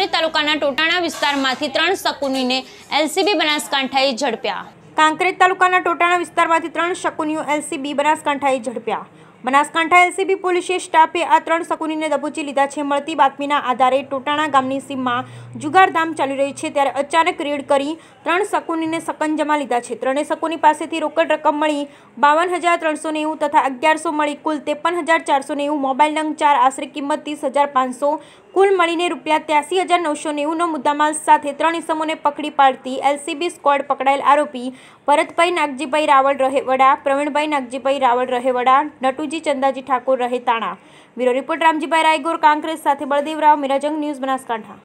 કાંકરી તાલુકાના ટોટાણા વિસ્તારમાંથી ત્રણ શકુનીને એલસીબી બનાસકાંઠાએ ઝડપ્યા કાંકરેજ તાલુકાના ટોટાણા વિસ્તારમાંથી ત્રણ શકુનીઓ એલસીબી બનાસકાંઠાએ ઝડપ્યા બનાસકાંઠા એલસીબી પોલીસે સ્ટાફે આ ત્રણ શકુનીને દબોચી લીધા છે મળતી બાતમીના આધારે ટોટાણા ગામની સીમમાં જુગારધામ ચાલી રહી છે ત્યારે અચાનક રેડ કરી ત્રણ શકુનીને સકંજમાં લીધા છે ત્રણેય શકુની પાસેથી રોકડ રકમ મળી બાવન હજાર ત્રણસો નેવું તથા અગિયારસો મળી કુલ ત્રેપન હજાર ચારસો નેવું મોબાઈલ નંગ ચાર આશરે કિંમત ત્રીસ હજાર પાંચસો કુલ મળીને રૂપિયા ત્યાસી હજાર નવસો નેવુંનો મુદ્દામાલ સાથે ત્રણ ઇસમોને પકડી પાડતી એલસીબી સ્કવોડ પકડાયેલ આરોપી ભરતભાઈ નાગજીભાઈ રાવળ રહેવડા પ્રવીણભાઈ નાગજીભાઈ રાવળ રહેવડા નટુજી ચંદાજી ઠાકોર રહેતાણા બ્યુરો રિપોર્ટ રામજીભાઈ રાયગોર કાંકરેજ સાથે બળદેવરાવ મિરાજંગ ન્યૂઝ બનાસકાંઠા